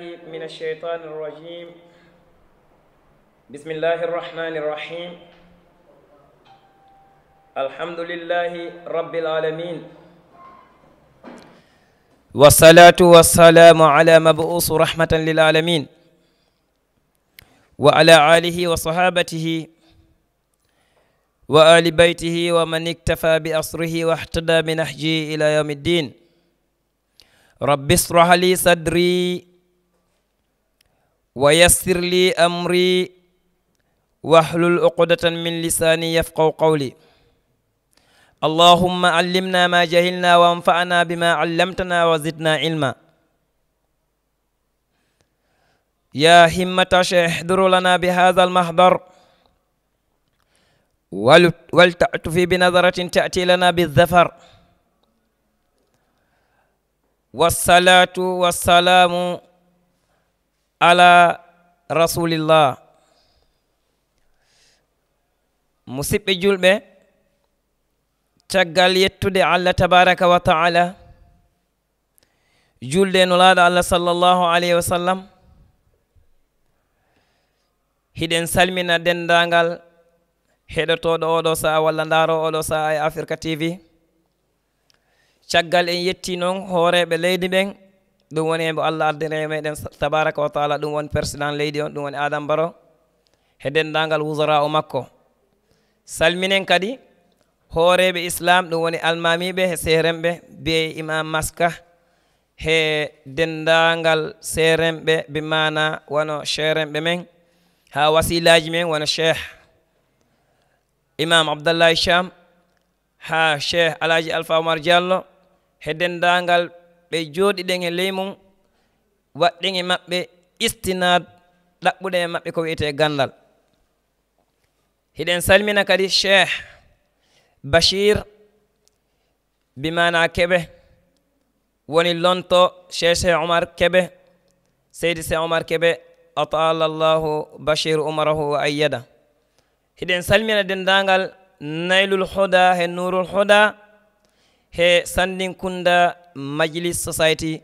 بالله من الشيطان الرجيم بسم الله الرحمن الرحيم الحمد لله رب العالمين والصلاة والسلام على مبعوث رحمة للعالمين وعلى آله وصحابته وآل بيته ومن اكتفى بأصره واحتدى بنهجه إلى يوم الدين رب اشرح لي صدري ويسر لي أمري واحلل عقدة من لساني يفقه قولي اللهم علمنا ما جهلنا وانفعنا بما علمتنا وزدنا علما يا همة شيخ احضر لنا بهذا المحضر ولتأتفي بنظرة تأتي لنا بالظفر والصلاة والسلام ala rasulillah musidɓe julɓe caggal yettude allah tabaraka wa taala julde no laaɗo allah sallllahu alayhi wa sallam hiɗen salmina dendangal heɗotoɗo oɗo saha walla ndaaro oɗo saha e africa tv caggal en yetti noon hooreɓe leydi ɓen ɗum woni hembo allah addani e meɗen tabaraka wa taala ɗum woni président leydi on ɗum woni adam baro he dendagal wusara o makko salminen kadi hooreɓe islam ɗum woni almamiɓe he serenɓe biye imam maska he dendagal serenɓe be mana wono cherenɓe men ha wasilaji men wono cheikh imam abdallahi cham ha cheikh alaji alpha oumar diallo he dendagal ɓe jooɗiɗen e ley mum e maɓɓe istinad ɗaɓɓuɗen e maɓɓe ko wiyetee ganndal hiɗen salmina kadi cheikh bachir bimana kebe woni lonto cheikh cheikh oumar keɓe seydi cheikh oumar keɓe atala llahu bachir umarahu wa ayyada hiɗen salmina dendagal naylul huda he nurul huda he sandinkunda majlis society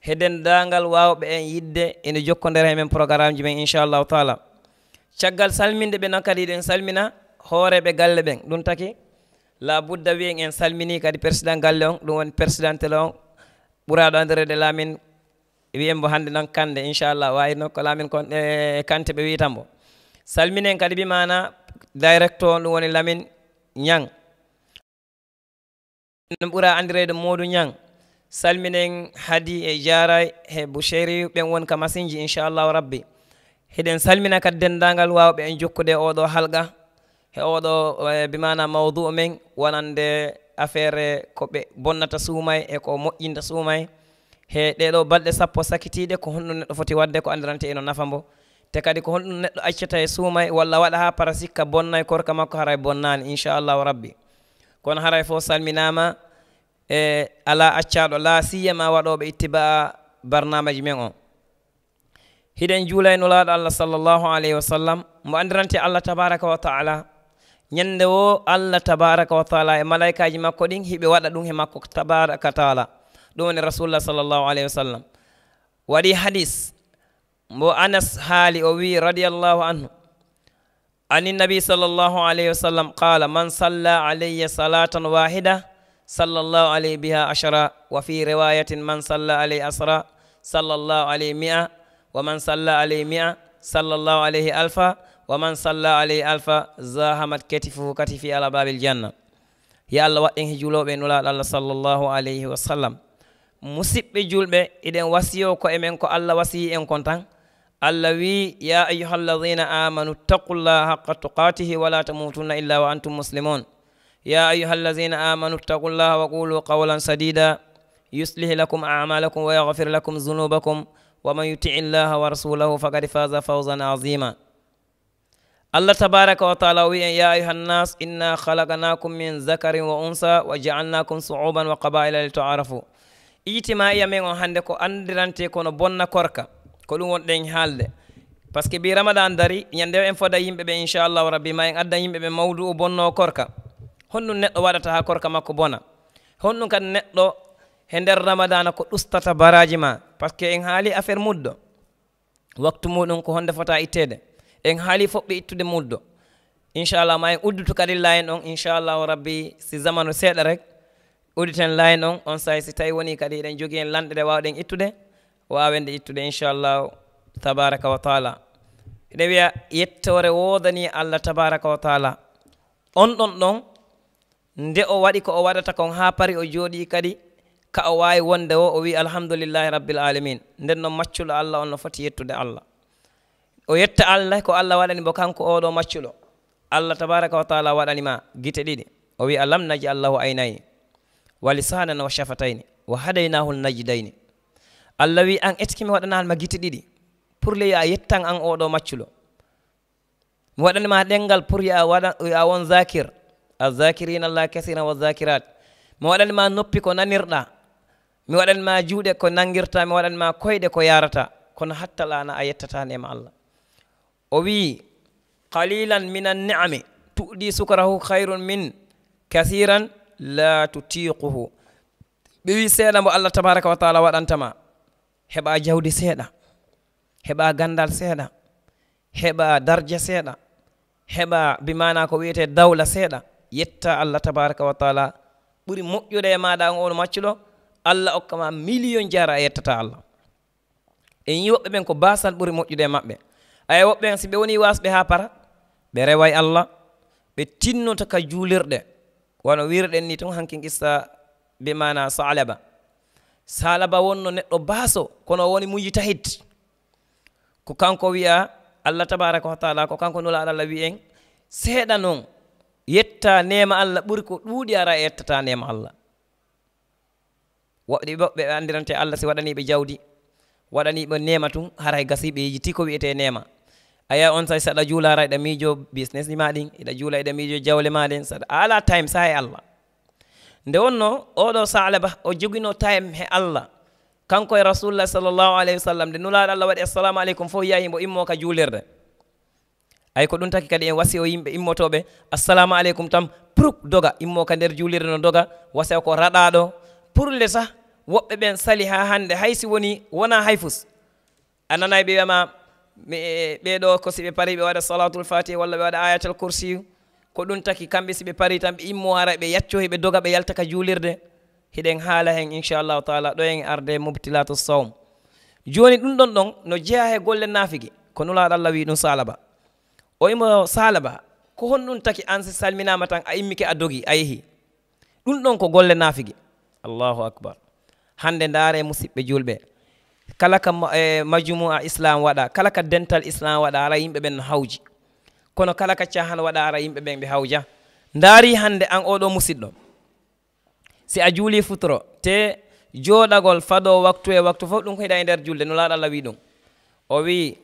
heden dangal wawɓe en yidde ene jokkodere hemen programme ji men inchallahu taala caggal salminde ɓe noon kadi eɗen salmina hooreɓe galle ɓen ɗum taki la budda wiyen en salmini kadi président galle on ɗum woni présidentel on ɓuraɗo andirede lamin wiyen mbo hannde noon kande inchallah wawi nokko lamin konɗe kante ɓe witanmbo salminen kadi mbimana direct on ɗum woni lamin ñang ɓura andirede modou ñang salminen haadi e jaray e bouchéri ɓen woni ka masine ji inchallahu rabbi heɗen salmina kad dendagal wawɓe en jokkude oɗo halga e oɗo eh, bimana mawdu men wonande affaire ko ɓe bonnata suumay e ko moƴƴinta suumay he ɗeɗo balɗe sappo sakitiɗe ko honɗum neɗɗo foti wadde ko andirante eno nafa mbo te kadi ko honɗum neɗɗo accata e suumay walla waɗa ha para sikka bonna e korka makko haray bonnani inchallahu rabbi kono haray fo salminama e ala accaɗo la siyama waɗoɓe ittiba barnamaji men o hiɗen juulaynolaɗo allah sallllahu alayhi wa sallam mo andirante allah tabaraka wa taala ñande wo allah tabaraka wa taala e malaikaji makko ɗin hiɓe waɗa ɗum he makko tabaraka taala ɗum woni rasulullah sallllahu alayhi wa sallam waɗi hadis mo anas haali o wi radiallahu anhu anin nabi sallllahu alayhi wa sallam qala man salla alayya salatan wahida صلى الله عليه بها عشرة وفي رواية من صلى عليه أسرة صلى الله عليه مئة ومن صلى عليه مئة صلى الله عليه ألفا ومن صلى عليه ألفا زاهمت كتفه كتفي على باب الجنة يا الله وإنه جلو بين الله صلى الله عليه وسلم musidɓe julɓe eɗen wasiyo ko emen ko allah wasiyi en kon tan allah wi ya ayuha alladina amanu taqullaha haqqa tuqatihi wala tamutunna illa wa antum يا أيها الذين آمنوا اتقوا الله وقولوا قولا سديدا يصلح لكم أعمالكم ويغفر لكم ذنوبكم ومن يطع الله ورسوله فقد فاز فوزا عظيما الله تبارك وتعالى يا أيها الناس إنا خلقناكم من ذكر وأنثى وجعلناكم صعوبا وقبائل لتعارفوا اجتماعيا من هندكو أندرانتي كون بونا كوركا كلو دين هالد بس بي رمضان داري يندو ان فدا يمبه ان شاء الله ربي ما ادا يمبه موضوع بونا كوركا honɗum neɗɗo waɗata ha korka makko bona honɗum kadi neɗɗo e nder ramadana ko ɗustata baraji ma par ce que en haali affaire muddo waktu muɗum ko honde fota ittede en haali foɓɓe ittude muddo inchallah ma en uddutu kadi layen on inchallahu rabbi si zamanu seeɗa rek udditen layen on on sahi si tawi woni kadi eɗen jogui en lanɗe ɗe wawɗen ittude wawende ittude inchallahu tabaraka wa taala ɗe wiya yettore wodani allah tabaraka wa taala on ɗon ɗon nde o waɗi ko o waɗata kon haa pari o jooɗi kadi ka o waawi wonde o o wi alhamdulillahi rabbil alamin nden noon maccuɗo allah on no foti yettude allah o yetta allah ko allah waɗani mbo kanko oɗo maccuɗo allah tabaraka wa taala waɗani ma gite ɗiɗi o wi alam naji allahu aynayi wa lisanan wa shafatayni wa hadaynahul najdayni allah wi an eskimi waɗanama gite ɗiɗi pour le ya yettan an oɗo maccuɗo mi waɗanima ɗengal pour ya waɗa ya won zakir azakirina allah kasirin wa zakirat mi waɗanma noppi ko nanirɗa mi waɗanma juuɗe ko nangirta mi waɗanma koyɗe ko yarata kono hattalana a yettatanema allah o wii qalilan minan niame tuɗɗi sukarahu hayrun min kasiran la tutiquhu ɓewi seeɗa mbo allah tabaraka wa taala waɗantama heɓa jawdi seeɗa heɓa gandal seeɗa heɓa darje seeɗa heɓa bimana ko wiyete dawla seeɗa yetta allah tabaraka wa taala ɓuri moƴƴude e maɗa ono maccuɗo allah hokkama million jara a e yettata allah en yi woɓɓe ɓen ko basal ɓuri moƴƴude e maɓɓe aya woɓɓe si ɓe woni wasɓe ha para ɓe rewa e allah ɓe tinnota ka julirɗe wono wirɗen ni tun hankin qista bi mana salaba salaba wonno neɗɗo baaso kono woni mujitahid ko kanko wiya allah tabaraka wa taala ko kanko nulaɗa allah wi en seeɗa noon yetta nema allah ɓuri ko ɗuuɗi ara e yettata nema allah woɓɓe ɓe andirante allah si waɗaniɓe jawdi waɗaniɓe nema tun haray gasiɓe yejiti ko wiyete nema aya on sa saɗa juula ara eɗa miijo business ji maɗin eɗa juula eɗa miijo jawle maɗen saɗa ala time sa e allah nde wonno oɗo sahla ba o joguino time he allah kanko e rasulullah sallllahu alayhi wa sallam nde nulaɗo allah waɗi assalamu aleykum fof yahimbo immo ka juulirde hay ko ɗum taki kadi en wasi o yimɓe immotoɓe assalamu aleykum tam pour doga immo ka nder juulirde no doga wasi o ko raɗaɗo pour le sa woɓɓe ɓen sali ha hande haysi woni wona hayfus a nana ɓe wiyama mi ɓeɗo ko siɓe pari ɓe waɗa salatul fatih walla ɓe waɗa ayatal coursiu ko ɗum taki kamɓe siɓe pari tan ɓe immo ara ɓe yacco heɓe doga ɓe yalta ka juulirde hiɗen haala hen inchallahu taala ɗo en arde mubtilatu sawm joni ɗum ɗon ɗon no jeeya he golle nafigue ko nulaɗo allah wi ɗum salaba o imo sala ba ko hon ɗum taki an si salminama tan a immike a dogi a yeehi ɗum ɗon ko golle nafigue allahu acbar hande daare musidɓe julɓe kala ka e majumu a islam waɗa kala ka dental islam waɗa ara yimɓe ɓen no hawji kono kala ka cahan waɗa ara yimɓe ɓen ɓe hawja daari hande an oɗo musidɗo si a juuli futoro te joɗagol fado waktu e waktu foof ɗum ko hiɗa e nder julde no laaɗa allah wi ɗum o wi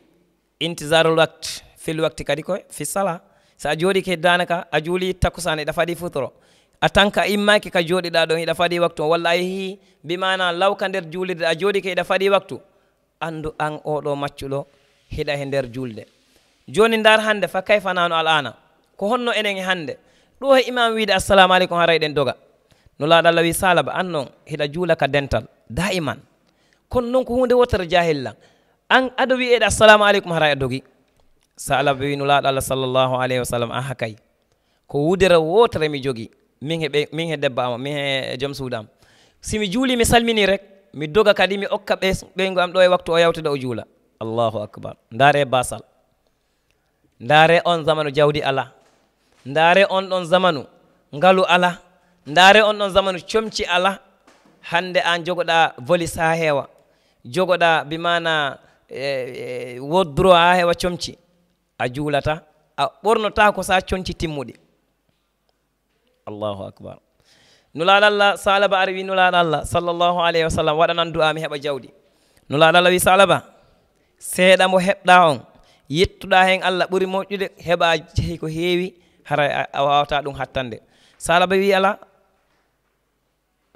intisarul wact fel wakti kadi koye fi sala sa jooɗi ke danaka a juuli takusan eɗa faadi futoro a tan ka immaki ka jooɗiɗa ɗon eɗa faadi waktu o walla a yeehi mbimana lawka nder juulirde a jooɗi ke eɗa faadi waktu andu an oɗo maccuɗo heɗa he nder juulde joni ndar hannde fa kay fanano alana ko honno enen e hannde ɗo he imam wiide assalamu aleykum haray ɗen doga no laaɗa allah wi salaba an noon heɗa juula ka dental daiman kono noon ko hunde wottere jahillan an aɗo wiyeɗe assalamu aleykum haray a dogi salaba wi nulaɗo allah sallllahu alayhi wa sallam aha kay ko wudere wotere mi jogui min heɓe min he debba am min he joom suuda am simi juuli mi salmini rek mi doga kadi mi okka ɓe ɓeygu am ɗo e waktu o yawtude o juula allahu acbar ndaare basal ndaare on zamanu jawdi ala ndaare on ɗon zamanu ngalu ala ndaare on ɗon zamanu comci ala hande an jogoɗa voli sa heewa jogoɗa bimana e, e, woddro ha heewa comci a juulata a ɓornota ko sa conci timmuɗi allahu akbar nulalallah salaba ari wi nulalallah sallllahu alayhi wa sallam waɗanan du'a mi heɓa jawdi nulalallah wi salaba seeɗa mo heɓɗa on yettuɗa hen allah ɓuri moƴƴude heɓa jehi ko heewi hara a wawata ɗum hattande salaba wi ala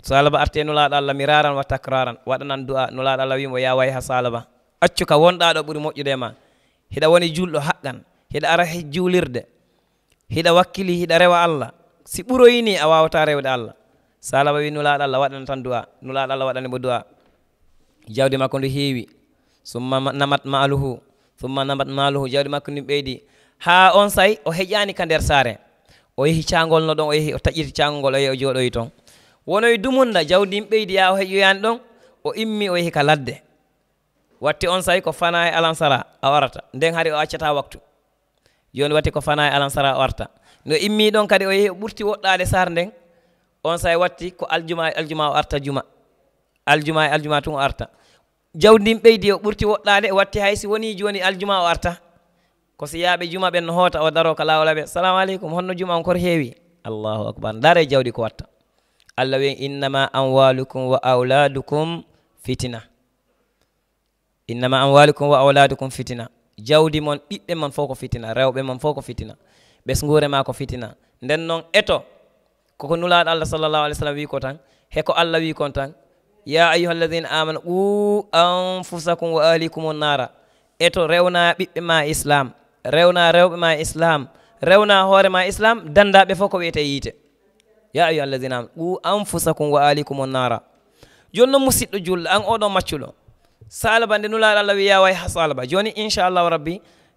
salaba arte nulaɗo allah mi raran wa takraran waɗanan du'a nulaɗo allah wimo ya way ha salaba accu ka wonɗa ɗo ɓuri moƴƴude e ma hiɗa woni julɗo haqqan hiɗa ara he juulirde hiɗa wakkili hiɗa rewa allah si ɓuroyini a wawata rewde allah salaba wi nulaɗo allah waɗana tan duwa nulaɗo allah waɗani mo duwa jawdi makko ndu heewi summa namat maluhu summa namat maluhu jawdi makko ndu ɓeydi ha on say o heƴani ka nder saare o yeehi cagol no ɗon o yeehi o taƴƴiti cagol ngol o yehi o jooɗoyi toon wonoye dumunda jawdi m ɓeydi ya o heƴoyani ɗon o immi o yeehi ka ladde watte on sahi ko fana e alansara a warata nden hari o accata waktu joni watte ko fana e alansara a warata no immi ɗon kadi o yehi o ɓurti woɗɗade sar nden on sahi watti ko aljuma e aljuma o arta juma aljuma e aljuma tun o arta jawdin ɓeydi o ɓurti woɗɗade watti hay si woni joni aljuma o arta ko si yaaɓe juma ɓen no hoota o daro ko lawola ɓe salamu aleykum honno juma on koto heewi allahu acbar dare jawdi ko watta allah wiy innama anwalukum wa auladukum fitina innama amwalikum wa auladukum fitina jawdi mon ɓiɓɓe mon fof ko fitina rewɓe mon fof ko fitina ɓesgurema ko fitina nden noon eto koko nulaɗo allah sallllahu alih w sallam wi ko tan heko allah wi kon tan ya ayuha alladina amanu ɓuu anfusakum wa ahlikumu nara eto rewna ɓiɓɓe ma islam rewna rewɓe ma islam rewna hoorema islam dandaɓe fof ko wiyete yiite ya ayuha alladina amanu ɓuu anfusakum wa ahlikumu nara joni noon musidɗo julɗo an oɗon maccuɗo salaba nde nulaɗo allah wi yaway ha salaba joni inchallahu rabbi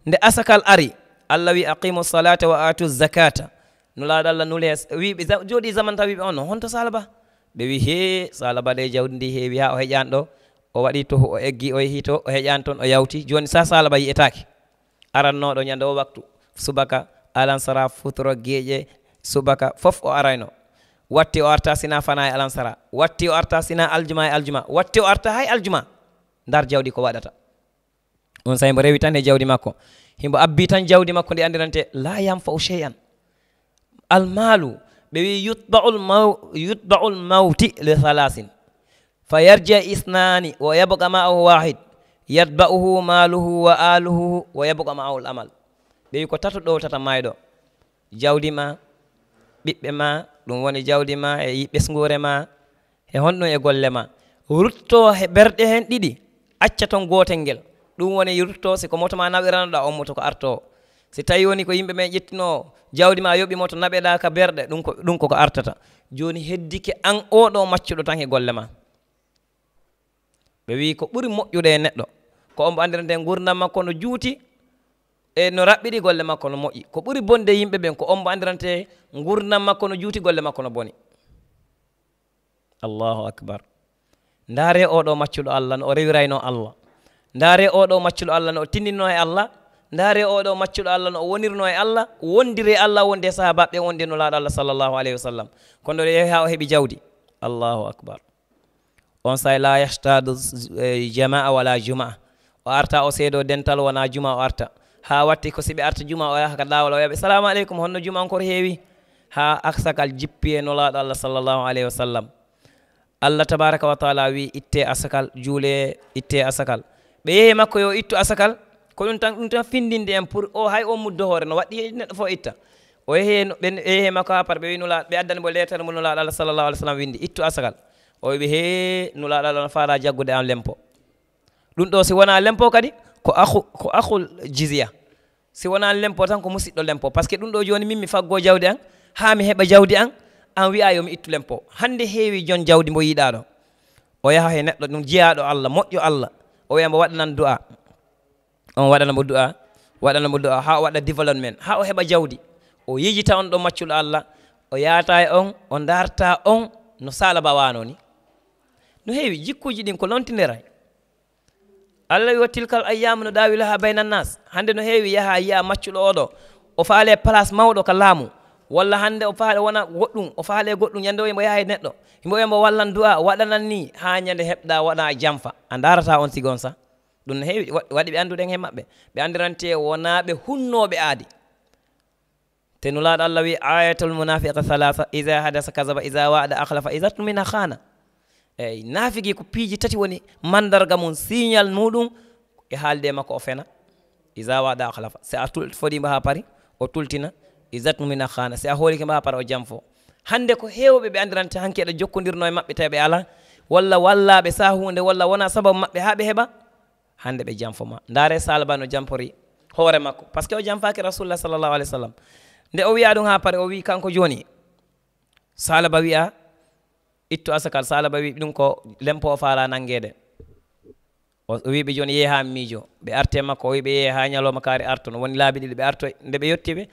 nde asakal ari allah wi aqimu salata wa atu zakata nulaɗo allah nule wiɓe jooɗi zaman taw wiɓe on no honto salaba ɓe wi he salaba de jawdi ndi heewi ha o heƴan ɗo o waɗi toho o eggi o yeehi to o heƴan toon o yawti joni sa salaba yiyetake arannoɗo ñande o waktu subaka alansara futoro gueƴe subaka foof o arayno watti o arta sina fana e alansara watti o arta sina aljuma e aljuma watti o arta hay aljuma ndar jawdi ko waɗata on say mbo rewi tan e jawdi makko himbo abbi tan jawdi makko ndi andirante la yamfau chey an almalu ɓe wi yutbau lmawti le halasin fa yarja isnani wa yabga maahu wahid yatbauhu maluhu wa aluhu wa yabga maahu l amal ɓe wi ko tato ɗowtata mayɗo jawdi ma ɓiɓɓe ma ɗum woni jawdi ma e yiɓɓesgure ma e honɗum e golle ma rutto berɗe hen ɗiɗi acca ton gootel ngel ɗum woni yurtoto siko motoma naɓiranoɗa ommoto ko artoo si tawi woni ko yimɓe men ƴettino jawdi ma yoɓɓimo to naɓeɗa ka berɗe ɗum ko ɗum koko artata joni heddike an oɗo maccuɗo tan e golle ma ɓe wi ko ɓuri moƴƴuɗe e neɗɗo ko ombo andira nde gurdam makko no juuti e no raɓɓiɗi golle makko no moƴƴi ko ɓuri bonde yimɓe ɓen ko ombo andirante gurdam makko no juuti golle makko no boni allahu akbar ndaare oɗo maccuɗo allah no o rewirayno e allah ndaare oɗo maccuɗo allah no o tinndinno e allah ndaare oɗo maccuɗo allah no o wonirno e allah wondire allah wonde sahabaɓe wonde no laaɗo allah sallllahu alayhi wa sallam kono ɗo yehi ha o heɓi jawdi allahu acbar on say la yahtadu e, jama'a wala juma'a o arta o seedo dental wona juma o arta ha watti ko si ɓe arta juma o yaha ka laawol o yaɓe salamu aleykum honno juma on kor heewi ha aksakal jippi e no laaɗo allah sallllahu alayhi wa sallam allah tabaraka wa taala wi itte asakal juule itte asakal ɓe yehi makko yo ittu asakal ko ɗum tan ɗum tan findinde en pour o hay o muddo hoore no waɗi neɗɗo fof itta o yeehe yehe makko ha par ɓe wi nulaɗo ɓe addani bo letere mo nulaɗo allah sallallah alih sallam windi ittu asakal o wiɓe he nulaɗo allah no fala jaggude an lempo ɗum ɗo si wona lempo kadi ko ahu ko ahul jisiya si wona lempo tan ko musiɗɗo lempo par ce que ɗum ɗo joni min mi faggo jawdi an ha mi heɓa jawdi an an wiya yomi ittulen po hannde heewi joon jawdi mbo yiiɗa ɗo o yaha he neɗɗo ɗum jeyaɗo allah moƴƴo allah o wiya mbo waɗanan du'a on waɗana mbo du'a waɗana mbo du'a ha o waɗa développement ha o heɓa jawdi o yejita on ɗon maccuɗo allah o yaata e on o darta on no sala bawano ni no heewi jikkuji ɗin ko lontidira allah wi wa tilkal ayyamu no dawilaha baynannas hannde no heewi yaaha yiya maccuɗo oɗo o faale place mawɗo ka laamu walla hannde o faale wona goɗɗum o faale goɗɗum ñannde o yimbo yaha e neɗɗo himbo wiyamo wallan duwa waɗanan ni haa ñannde heɓɗa waɗa janfa a ndaarata on sigon sa ɗum no heewi waɗi ɓe anndude en he maɓɓe ɓe anndirante wonaaɓe hunnooɓe aadi te nulaaɗo allah wi ayatul munafiqa halaha isa hadasa kasaba isa waɗa ahlafa isa tumina khana eyi naafigi ko piiji tati woni mandarga mum signal muɗum e haalde makko o fena isa waɗa ahlafa si a tul fodimba haa pari o tultina izat mumina khana si a hoolike mbawa para o janfo hande ko hewɓe ɓe andirante hanke eɗa jokkodirno e maɓɓe taw ɓe ala walla wallaɓe sa hunde walla wona sababu maɓɓe ha ɓe heɓa hande ɓe janfo ma ndare salba no jampori hoore makko par ce que o janfaki rasulullah sallllahu alih w sallam nde o wiya ɗum ha paare o wi kanko joni salaba wiya ittu asakal salaba wi ɗum ko lempo o fala nanguede o wiɓe joni yeeha mijo ɓe arte makko o wiɓe yeeha ñalowma kaari arto no woni laabi ɗiɗi ɓe arto nde ɓe yettiɓe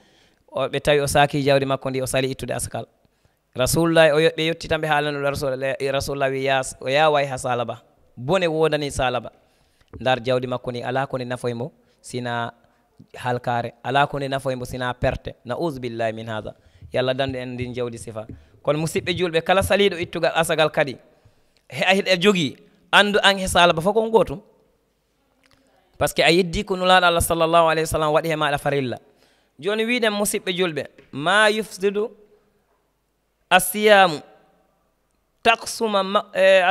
o ɓe tawi o saaki jawdi makko ndi o sali ittude asakal rasulullahi ɓe yetti tan ɓe haalanoɗo rasulllah rasulullah e, wi yas o yawayi ha salaba bone wodani salaba ndar jawdi makko ndi ala kondi nafoye mo sina halkare ala kondi nafoye mo sina perte naousubillahi min hada yallah dandu en ndin jawdi sifa kono musidɓe julɓe kala saliɗo ittugal asagal kadi he a hiɗe jogui andu an he salaba fo ko on gotum par ce que a yeddi ko nulaɗo allah sallllahu alayhi wa sallam waɗi he maɗa farilla joni wiɗen musidɓe julɓe ma yufsidu الصيام تقسم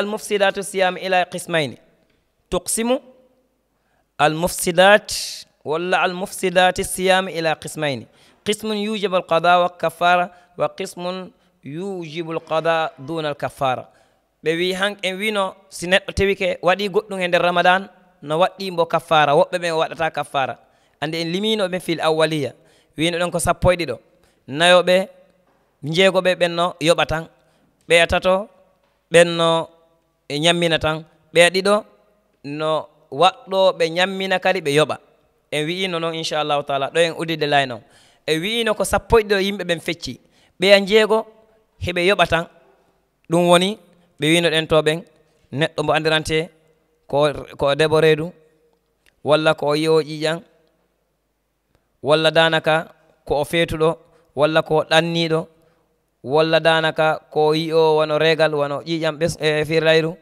المفسدات الصيام إلى قسمين تقسم المفسدات ولا المفسدات الصيام إلى قسمين قسم يوجب القضاء والكفارة وقسم يوجب القضاء دون الكفارة بيبي هانك ان وينو سينات تيويكي وادي غودون هند رمضان نوادي مبو كفارة وببي وادتا كفارة عند ليمينو في الأولية wino ɗon ko sappo e ɗiɗo nayoɓe jeegoɓe ɓenno yoɓa tan ɓeya tato ɓenno ñammina tan ɓeya ɗiɗo no waɗɗoɓe ñammina kadi ɓe yoɓa en wiino noon inchallahu taala ɗo en udide lay noon e wiino ko sappo e ɗiɗo yimɓe ɓen fecci ɓeya jeego heɓe yoɓa tan ɗum woni ɓe wino ɗen to ɓen neɗɗo mbo andirante ko ko debo reedu walla ko o yiyo ƴiƴan walla danaka ko o feetuɗo walla ko ɗanniɗo walla danaka ko yio wono regal wono ƴiƴam ɓes e, e firayru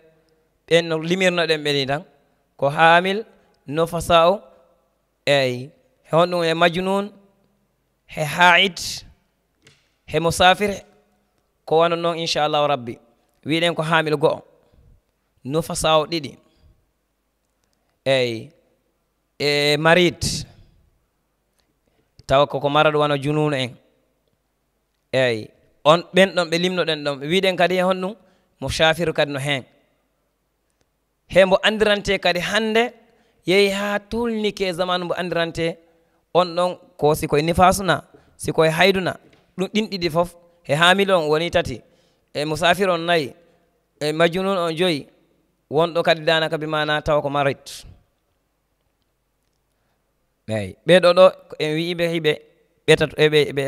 ɓen no limirno ɗen ɓeni tan ko hamil nofasa o eyi e hon ɗum e majunun he haid he mosafire ko wano noon inchallahu rabbi wiɗen ko hamil go o nofasa o ɗiɗi eyi e marid taw koko mara ɗo wona jununo en eyi on ɓen ɗon ɓe limno ɗen ɗon wiɗen kadi e hon ɗum mo chafiru kadi no hen he mbo andirante kadi hande yeehi ha tulnike e zaman mbo andirante on ɗon ko sikoye nifasuna sikoye hayduna ɗum ɗinɗiɗi foof he hamil on woni tati e mo safire on nayyi e majunun on joyi wonɗo kadi dana kabi mana taw ko marit eyyi ɓeɗo ɗo en wiiɓe hiɓe ɓeta ɓe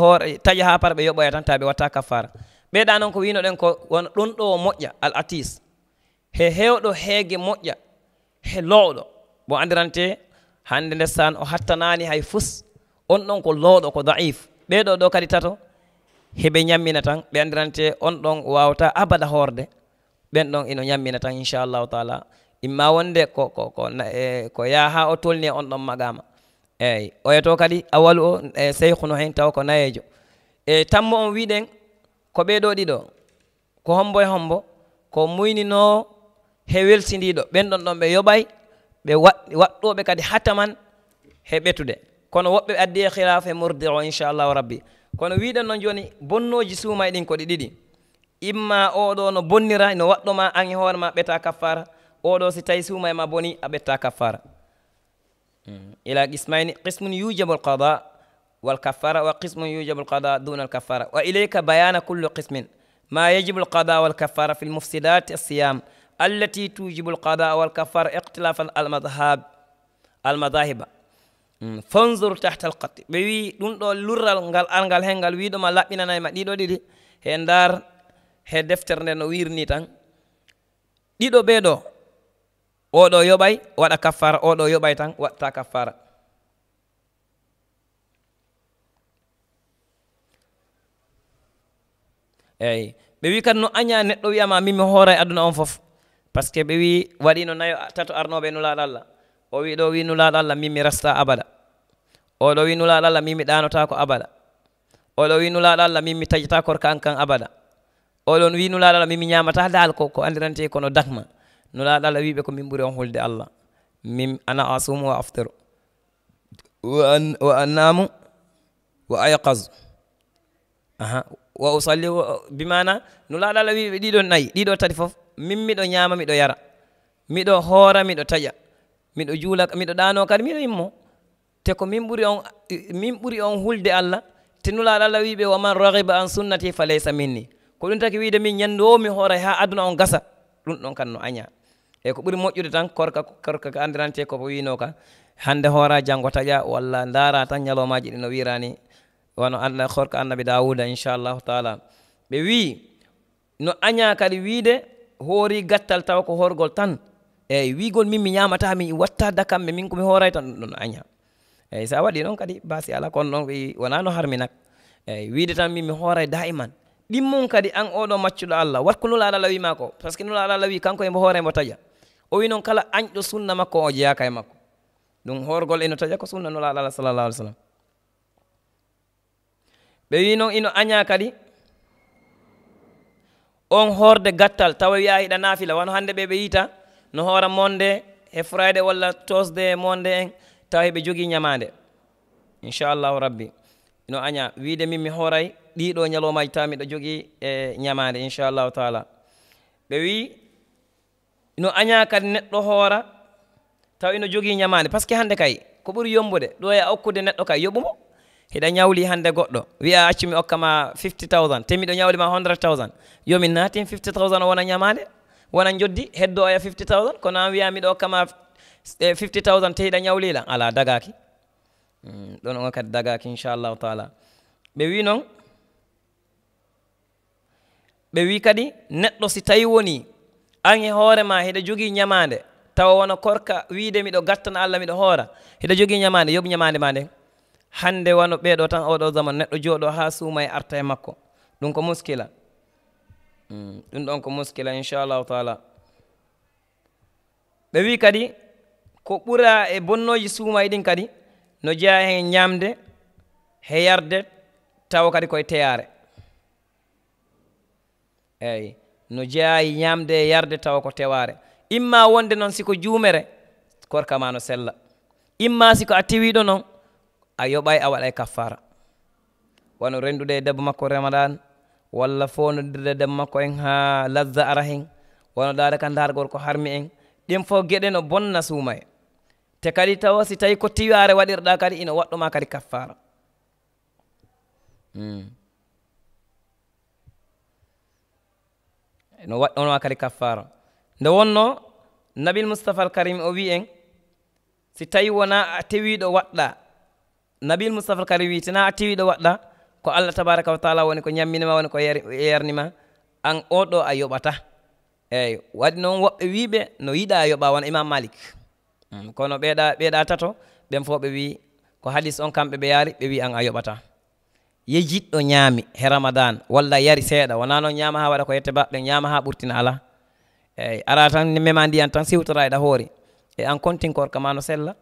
hoore taƴa ha par ɓe yoɓoya tan taw ɓe watta kaffara ɓeɗa noon ko wino ɗen ko won ɗum ɗo moƴƴa al atis he hewɗo heege moƴƴa he lowɗo mo andirante hande nde san o hattanani hay fus on ɗon ko lowɗo ko daif ɓeɗo ɗo kadi tato heɓe ñammina tan ɓe andirante on ɗon wawata abada horde ɓen ɗon ino ñammina tan inchallahu taala imma wonde ko ko ko e, ko yaa haa o tolni on ɗon magama eyyi oyato kadi awalu o e seykhuno hen taw ko nayejo e tammo on wiɗen ko ɓeɗo ɗiɗo ko hombo e hombo ko muyninowo he weltidiɗo ɓen ɗon ɗon ɓe yoɓay ɓe waɗɗoɓe kadi hataman he ɓetude kono woɓɓe addi e khilafe mordi o inchallahu rabbi kono wiɗen noon joni bonnoji suuma e ɗin ko ɗi ɗiɗi imma oɗo no bonnira no waɗɗoma an e hoorema ɓeeta kaffara oɗo si tawi suuma e ma boni a ɓetta kaffara hmm. ila qismaini qismun yujabu alqada والكفارة وقسم يوجب القضاء دون الكفارة وإليك بيان كل قسم ما يجب القضاء والكفارة في المفسدات الصيام التي توجب القضاء والكفارة اختلافا المذهب المذاهب فانظر تحت القط بي دون دو لورال ngal angal he ngal wiido ma labbinana ma dido didi he ndar he deftere nde no wirni tan dido beedo oɗo yoɓay waɗa kaffara oɗo yoɓay tan watta kaffara eyi ɓe wi kadi no aña neɗɗo wiyama min mi hooray aduna on fof par ce que ɓe wi waɗino nayo tato arnoɓe nulaɗo allah o wi ɗo wi nulaɗo allah min mi resta abada oɗo wi nulaɗo allah min mi ɗanotako abada oɗo wi nulaɗo allah min mi tajata korka an kan abada oɗon wi nulaɗo allah min mi ñamata dal ko ko andirante kono dakma no laaɗa allah wiiɓe ko min ɓuri on holde allah min ana asumu wa aftaru wa annamu wa ayakasu aha wa usalli bimana no laaɗa allah wiiɓe ɗiɗo nayi ɗiɗo tati fof min miɗo ñaama miɗo yara miɗo hoora miɗo taƴa miɗo juula miɗo ɗano kadi miɗo yimmo te ko min ɓuri on min ɓuri on hulde allah te nulaɗo allah wiɓe waman ragiba an sunnati fa laysa minni ko ɗum taki wiide min ñandu o mi hooray ha aduna on gasa ɗum ɗon kanno aña eyi ko ɓuri moƴƴude tan korka korka ko andirante koko wino ka hannde hoora janngo taƴa walla ndaara tan ñalomaji ɗi no wirani wono anna korka annabi dawuda inchallahu taala ɓe wii no aña kadi wiide hoori gattal tawa ko horgol tan eyyi wiigol min mi ñamata mi wattada kamɓe min komi hooray tan ɗum ɗon aña eyyi sa waɗi noon kadi basi ala kono ɗon wi wona no harminak eyyi wiide tan min mi hooray daiman ɗimmum kadi an oɗo maccuɗo allah watko nulaɗa lawima ko par ce que nulaɗa lawi kanko embo hoore mbo taƴa o wi noon kala añɗo sunna makko o jeyaka e makko ɗum horgol ino taƴa ko sunna nulaɗa alah sallallah alih sallam ɓe wi noon ino aña kadi on horde gattal tawa wiya hiɗa naafila wano hannde ɓe ɓe yiita no hoora monde e frayde walla tosde e monde en tawa heɓe jogii ñamaande inchallahu rabbi ino aña wiide min mi hooray ɗiɗo ñaloomaji tawa miɗo jogii e ñamaande inchallahu taala ɓe wii ino aña kadi neɗɗo hoora taw ino jogii ñamaande par ce que hannde kay ko ɓuri yombude ɗo e okkude neɗɗo kay yoɓumo hiɗa ñawli hannde goɗɗo wiya accumi okkama 50000 temmiɗo ñawli ma 100000 yomin naatin 50000 o wona ñamaande wona joddi heddo oya 50000 kono an wiya miɗo okkama 50000 eh, te hiɗa ñawlila ala dagaki hmm, ɗon on kadi dagaki inchallahu taala ɓe wi noon ɓe wi kadi neɗɗo si tawi woni an e hoore ma heɗa jogii ñamaande tawa wona korka wiide miɗo gartana allah miɗo hoora heɗa jogii ñamaande yoɓ ñamaande ma nden hannde wano ɓeeɗo tan oɗo zaman neɗɗo jooɗo haa suuma e arta e makko ɗum ko muskila mm, ɗum ɗon ko muskila inchallahu taala ɓe wii kadi ko ɓura e bonnooji suumay ɗin kadi no jeya heen ñaamde he yarde tawa kadi koye teyaare eyi no jeyayi ñamde e yarde tawa ko teware imma wonde noon siko juumere korkama no sella imma siko a tewiɗo noon a yoɓay a waɗa e kaffara wono renndude e debbo makko remadan walla fonodirde debbo makko en ha ladda ara hen wono daada ka daargol ko harmi en ɗin fof gueɗe no bonna suuma e te kadi tawa si tawi ko tiware waɗirɗa kadi ina waɗɗuma kadi kaffara hmm. no waɗɗonoma kadi kaffara nde wonno nabil moustapha karim o wi en si tawi wona a tewiɗo waɗɗa nabil moustapha karim wi tena a tewiɗo waɗɗa ko allah tabaraka wa taala woni ko ñamminima woni ko yernima an o ɗo a yoɓata eyi waɗi noon woɓɓe wiɓe no yiɗa yoɓa wona imam malik mm, kono ɓeɗa ɓeeɗa tato ɓen fo ɓe wi ko haalis on kamɓe ɓe yaari ɓe wi an a yoɓata ye jiɗɗo ñaami he ramadan walla yari seeɗa wona noon ñaama ha waɗa ko yette baɓɓe ñaama ha ɓurtina ala eyyi ara tan mema ndiyan tan siwtora eɗa hoore e an kontinkorka ma no sella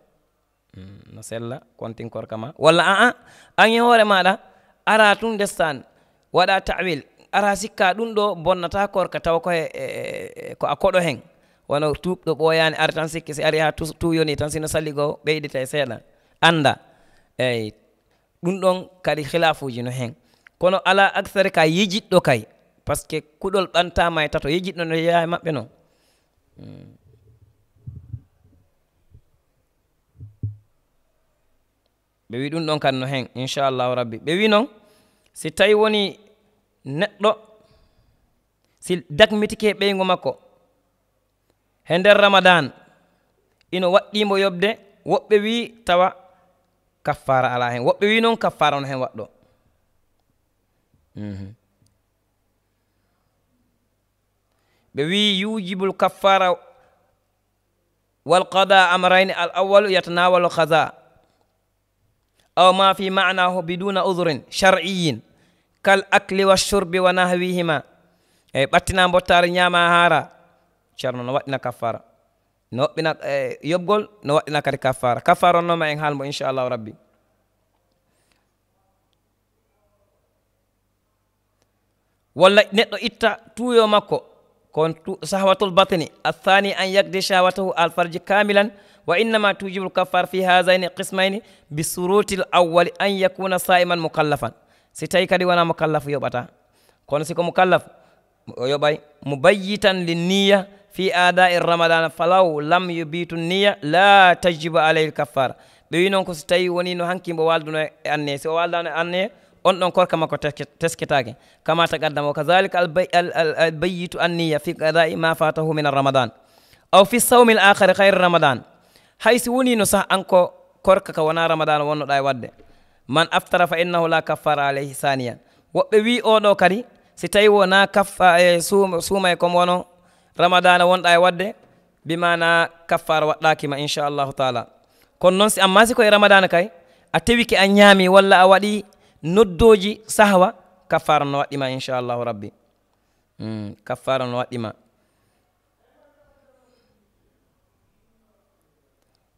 mm, no sella kontinkorka ma walla an an an e hoore maɗa ara tun destan waɗa tawil ara sikka ɗum ɗo bonnata korka tawa koye e, e, e, ko a koɗo hen wono tuɓɗo ɓoyani ara tan sikki si ari ha tuuyoni tan sino salligo ɓeydita e seeɗa anda eyyi ɗum ɗon kadi hilafuji no hen kono ala acsare ka yejiɗɗo kay par ce que kuɗol ɓantama e tato yejiɗɗo no yeya e maɓɓe noon hmm. ɓe wi ɗum ɗon kadi no hen inchallahu rabbi ɓe wi noon si tawi woni neɗɗo si dakmitike ɓeygo makko e nder ramadan ino waɗɗimo yoɓde woɓɓe wi tawa kaffara alaa heen woɓɓe wi noon kaffara on heen waɗɗo ɓe wi yujibul kaffara walqada amrayn al awalu yatanawalu kaza aw ma fi manahu biduna udrin shar'iyin kal akli washurbi wa nahwihima eyi ɓattina mbottaari ñaama haara ceerno no waɗɗina kaffara no waɗɗina yoɓgol no waɗɗina kadi kafara kafara onnoma en haalmo inchallahu rabbi walla neɗɗo itta tuuyo makko kon sahwatul batni athani an yakdi shawatahu alfarji kamilan wa innama tujibu lkafar fi hahaini qismaini bi suruti l an yakuna saiman mukallafan si tawi kadi wona mukallafu yoɓata kono siko mukallaf o yoɓay mubayyitan linniya fi ada e ramadan falaw lam yubitu niya la tajibu alayhi lkaffara ɓe wi noon ko so tawi woni no hankimo walduno e anne si o waldano e anne on ɗon korka makko teskitake kama tagaddamo kazalika albayitu anniya fi qadai ma fatahu min alramadan aw fi sawmi l ahare hayre ramadan haysi woni no saah an ko korka ka wona ramadan wonnoɗa e wadde man aftara fa innahu la kaffara alayhi saniyan woɓɓe wi oɗo kadi si tawi wona kaffa e suuma e comme wono ramadana wonɗa e wadde bimana kaffara waɗɗakima inchallahu taala kono noon si amma si koye ramadana kay a tewi ke a ñaami walla a waɗi noddoji sahwa kaffara no waɗɗima inchallahu rabbi mm, kaffara no waɗɗima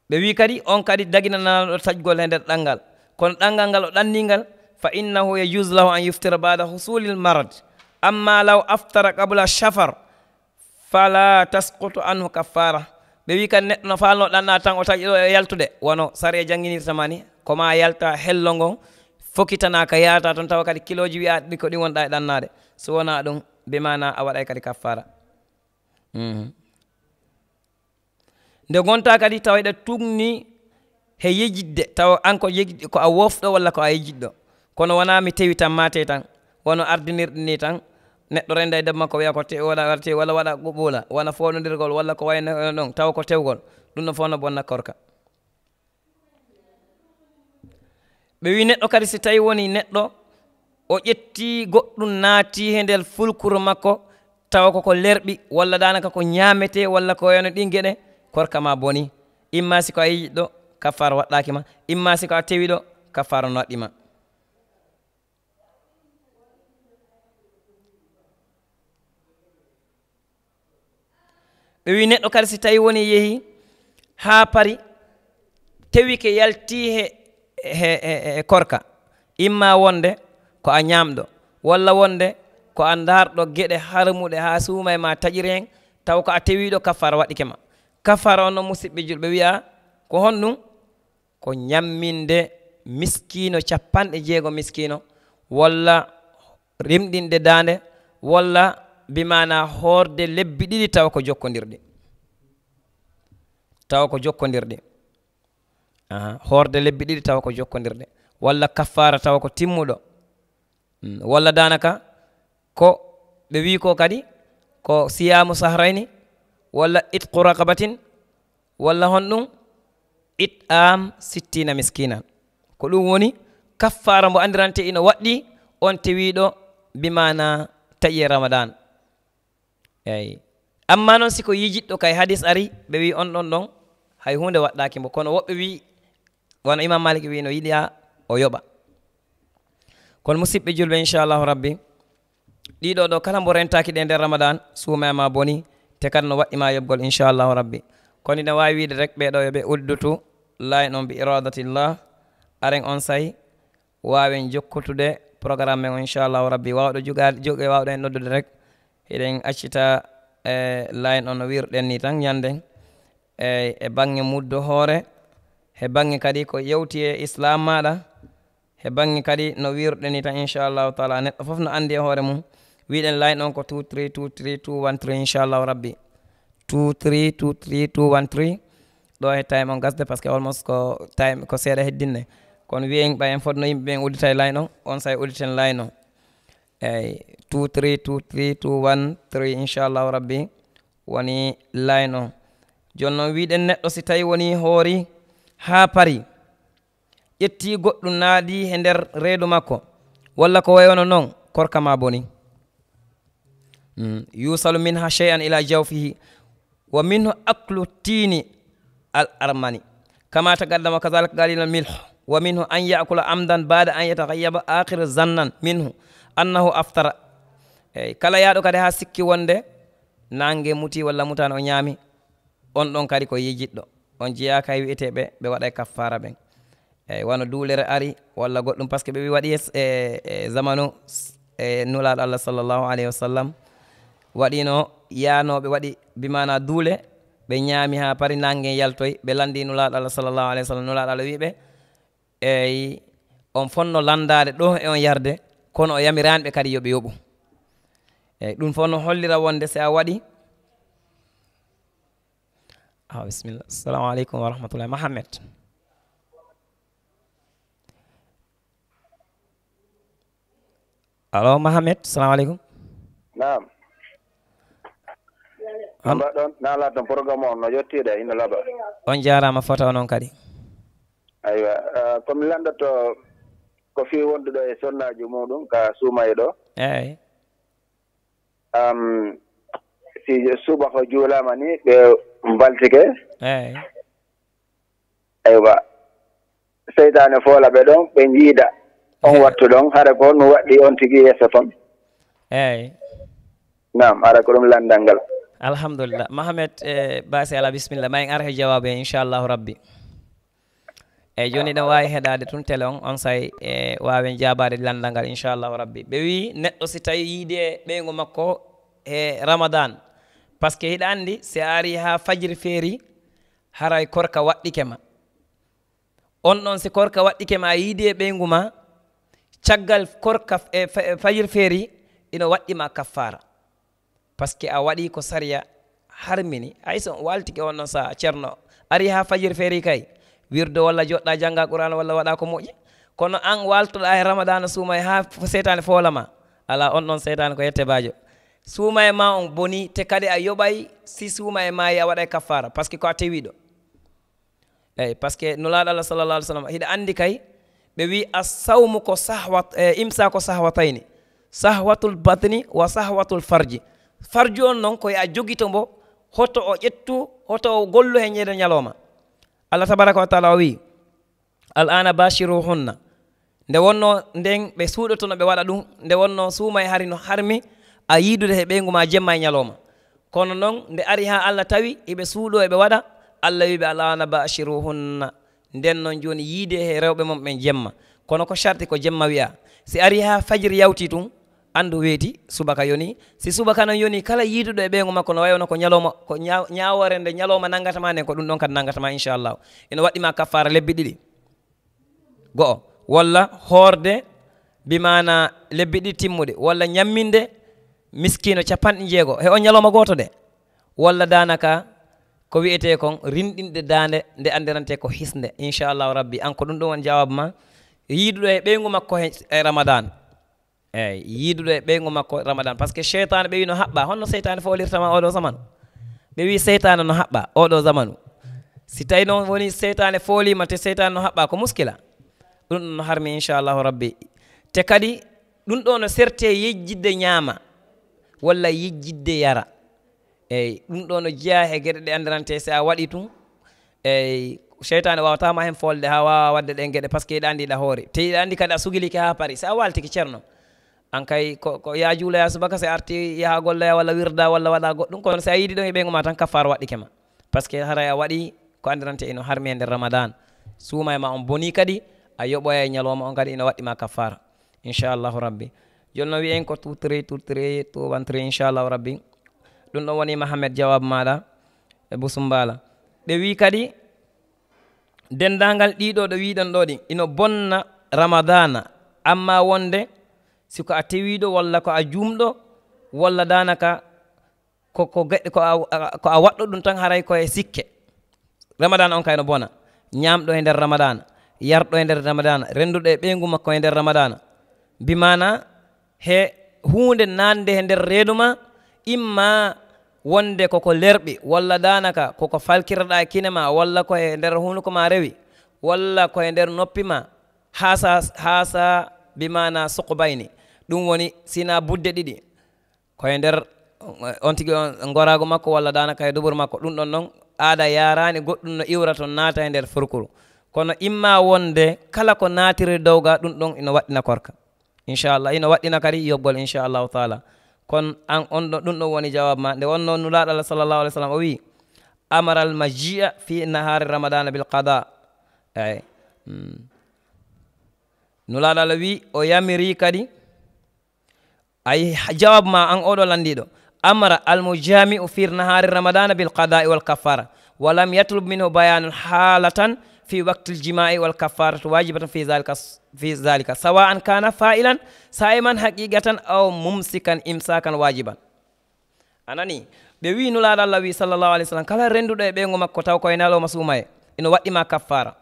ɓe wi kadi on kadi daginananaɗo taƴgol he nder ɗalngal kono ɗalngal ngal o ɗanndingal fa innahu ye jus lahu an yuftira bada husulil marad amma law aftara kabula chafar fala taskoto anhu kaffara ɓe wi kan neɗɗo no falno ɗanna tan o taƴi ɗo e yaltude wono sare jangguinirtama ni koma yalta hello ngon fokkitanaka yata toon tawa kadi kiloji wiya ɗi ko ɗi wonɗa e ɗannade so wona ɗum be mana a waɗay kadi kaffara mhm. nde gonta kadi tawa eɗa tugni he yejidde tawa an ko yejid ko a wofɗo walla ko a yejidɗo kono wona mi tewi tan mate tan wono ardinirɗe ni tan neɗɗo renda e debbo makko wiya ko te waɗa arte walla waɗa ɓuɓuula wona fonodirgol walla ko wayno eh, ɗon tawa ko tewgol ɗum ɗon fof no bonna korka ɓe wi neɗɗo kadi si tawi woni neɗɗo o ƴetti goɗɗum naati he nder fulkuro makko tawa koko lerɓi walla danaka ko ñamete walla ko wayno ɗin gueɗe korka ma booni imma si ko a yiiɗɗo kafara waɗɗaki ma imma si ko a tewi ɗo kafara no waɗɗi ma ɓe wi neɗɗo kadi si tawi woni yeehi haa pari tewi ke yalti he e korka imma wonde ko a ñamɗo walla wonde ko a darɗo geɗe harmuɗe haa suuma e ma taƴiri hen taw ko a tewiɗo kaffara waɗike ma kaffara on noon musidɓe julɓe wiya ko hon ɗum ko ñamminde miskino capanɗe jeego miskino walla rimɗinde dande walla bi mana hoorde lebbi ɗiɗi tawa ko jokkodirɗe tawa ko jokkodirɗe aha hoorde lebbi ɗiɗi tawa ko jokkodirɗe walla kaffara tawa ko timmuɗo mm, walla danaka ko ɓe wi ko kadi ko siyamu sahrayni walla itqu raqabatin walla hon ɗum it am sittina miskina ko ɗum woni kaffara mo andirante ina waɗɗi on tewiɗo bimana taƴi e ramadan eyi amma noon siko yijiɗɗo kay hadis ari ɓe wi on ɗon ɗon hay hunde waɗɗaki mbo kono woɓɓe wi wono imam malik wi no yiɗiya o yoɓa kono musidɓe julɓe inchallahu rabbi ɗiɗo ɗo kala mbo rentaki ɗe nder ramadan suumee ma boni te kadi no waɗɗima yoɓgol inchallahu rabbi kono ina wawi wiide rek ɓeɗo yoɓe uddutu lay noon bi iradatillah aren on say wawen jokkotude programme men o inchallahu rabbi wawɗo jogade jogue wawɗo en noddude rek eɗen accita e line o no wirɗen ni tan ñannden eyi e, e baŋnge muddo hoore he baŋnge kadi ko yewti e islam maɗa he baŋnge kadi no wirɗe ni tan inchallahu taala neɗɗo fof no anndi e hoore mum wiɗen line on ko 23233213 inchallahu rabbi 233213 ɗo e time on gasde par ce que almost ko time ko seeɗa heddinne kono wiyen ɓa en fotno yimɓe ɓen udditae line on on say udditen line on eyi 23 23 21 inchallahu rabbi woni layno jooni noon wiiɗen neɗɗo si tawi woni hoori haa pari ƴetti goɗɗum naadi e nder reedu makko walla ko wayono noon korka ma boni mm, yusalu min ha chey an ila jawfihi wa min hu aklu tiini al armani kama tagaddama kasalika galino milh wa min hu an yakula amdan baada an yatahayaba akhire zannan min hu annahu aftara eyi kala yaaɗo kadi haa sikki wonde naange muti walla mutaani o ñaami on ɗon kadi ko yejiɗɗo on jeyaka e wiyeteɓe ɓe waɗa kaffara ɓen eyi wano duulere ari walla goɗɗum par ce que ɓe wi waɗi e, e, e zamanu e nulaɗo allah sallllahu alayhi wa sallam waɗino yanoɓe waɗi bimana duule ɓe ñaami ha pari nangue yaltoy ɓe landi nulaɗo allah sallllahu alayhi wa sallam nulaɗo allah wiɓe eyi on fonno landade ɗo e on yarde kono o yamiranɓe kadi yoɓe yoɓu eyyi ɗum fof no hollira wonde so a waɗi a bisimilla assalamu aleykum wa rahmatullahi mahamed alo mahamed assalamu aleykum nam mbaɗon naala ton programme e on no yettiɗe ina laaɓa on jarama fota onon kadi aywa eh, komi landoto ko fi wonduɗo e sonnaji muɗum ka suuma e ɗo eeyi um, si ko juulama ni ɓe mbaltike eyi aywa seytane foola ɓe ɗon ɓe njiida on wattu ɗon hara ko no waɗɗi on tigi yesso toon eyi nam ara ko ɗum landal ngal alhamdulillah mahamed e eh, basi ala bisimilla ma en ara he jawabu he inchallahu rabbi eyyi joni ne wawi heɗade tun télé on on say e wawen jabade landal ngal inchallahu rabbi ɓe wi neɗɗo si tawi yiide ɓeygo makko e ramadan par ce que hiɗa andi si ari ha fajiri feeri haray korka waɗɗikema on ɗon si korka waɗɗikema a yiide e ɓeygu ma caggal korka e, e fajiri feeri ina waɗɗima kaffara par ce que a waɗi ko saria harmini ayso waltike on ɗon sa ceerno ari ha fajiri feeri kayi wirde walla joɗɗa jangga qouran walla waɗa ko moƴƴi kono an waltoɗa e ramadana e suuma ha setani foolama ala on ɗon setani ko yette bajo suuma e ma on boni te kadi a yoɓay si suuma e mayi a waɗay kaffara par ce que ko a tewiɗo eyyi par ce que nulaɗo allah sallallah alih sallam hiɗa andi kay ɓe wi a sawmu ko sahwat e imsa ko sahwatayni sahwatul batni wa sahwatul farji farji on noon koye a jogito mbo hoto o ƴettu hoto o gollu he ñeyde ñalawma allah tabaraka wa taala o wi al ana bashiruhunna nde wonno nden ɓe suuɗotono ɓe waɗa ɗum nde wonno suuma e hari no harmi a yiidude he ɓeygu ma jemma e ñalawma kono noon nde ari ha allah tawi eɓe suuɗo eɓe waɗa allah wiɓe al ana bashiruhunna nden noon jooni yiide he rewɓe mon ɓen jemma kono ko charti ko jemma wiya si ari ha fajiri yawti tun anndu weeti subaka yoni si subaka nan yoni kala yiiduɗo e ɓeego makko no wayono ko ñalowma ko ñawore nde ñalowma nanngatama nden ko ɗum ɗon kadi nanngatama inchallahu ene waɗɗima kaffara lebbi ɗiɗi goo walla hoorde bimana lebbi ɗiɗi timmuɗe walla ñamminde miskino capanɗe jeego he on ñalowma gooto de walla danaka ko wiyete kon rinɗinɗe dande nde anndirante ko hisnde inchallahu rabbi an ko ɗum ɗum won jawaba ma yiiduɗo e ɓeygu makko he e ramadan eyyi yiidude e ɓeygo makko ramadan par ce que cheytane ɓe wi no haɓɓa holno cheytane foolirtama oɗo zamanu ɓe wi cheytane no haɓɓa oɗo zamanu si tawi noon woni cheytane foolima te cheytane no haɓɓa ko muskila ɗum ɗon no harmi inchallahu rabbi te kadi ɗum ɗo no serte yejjidde ñaama walla yejjidde yara eyyi ɗum ɗo no jeeya e gueɗe ɗe andirante si a waɗi tun eyyi cheytane wawatama hen folde ha wawa wadde ɗen gueɗe par ce que yiɗa andiɗa hoore te yiɗa andi kadi a sugiliki ha paari sa waltiki ceerno an kay ko ya juuloya subaka si arti yaha golloya walla wirda walla waɗa goɗɗum kono si a yiidi ɗon e ɓeygoma tan kafar waɗi ke ma par ce que haray a waɗi ko andirante ino harmi e nder ramadan suuma e ma on boni kadi a yoɓoya e ñalowma on kadi ino waɗɗima kafar inchallahu rabbi jonno wiyen ko tutre tutre tuwantre inchallahu rabbi ɗum ɗon woni mahamed jawabu maɗa e busumbala ɓe wi kadi dendagal ɗiɗo ɗo wiɗon ɗo ɗi ino bonna ramadana amma wonde siko a tewiɗo walla ko a jumɗo walla danaka koko geɗɗe ko ko a waɗɗo ɗum tan haray koye sikke ramadan on kayno bona ñamɗo e nder ramadan yarɗo e nder ramadan renduɗo e ɓeygu makko e nder ramadan mbimana he hunde nande e nder reeduma imma wonde koko lerɓi walla danaka koko falkiraɗa kine ma walla koye nder hunduko ma rewi walla koye nder noppima hasa hasa mbimana sukbayni ɗum woni sina budde ɗiɗi koye nder on tigui gorago makko walla danaka e duɓor makko ɗum ɗon noon aada yarani goɗɗum no iwra to naata e nder forcoure kono imma wonde kala ko natiri dowga ɗum ɗon ina waɗɗina korka inchallah ino waɗɗina kadi yobbol inchallahu taala kon an on ɗo ɗum ɗon woni jawab ma nde wonno nulaɗo allah sallllahu alih w sallam o wi amaral majia fi nahari ramadana bil qada eyi hmm. nulaɗo allah wi o yamiri kadi ay jawab ma an oɗo landiɗo amara almujamiu firnahari ramadana bilqadai walkafara walam yatlub minhu bayanu hala tan fi waqti ljimai walkafara to wajibatan fi alika fi zalika sawa an kana failan saiman haqiqatan aw mumsikan imsakan wajiban anani ɓe wi nulaɗo allah wi sallllahu alih w sallam kala renduɗo e ɓeygo makko taw koye naloma suumaye ino waɗɗima kaffara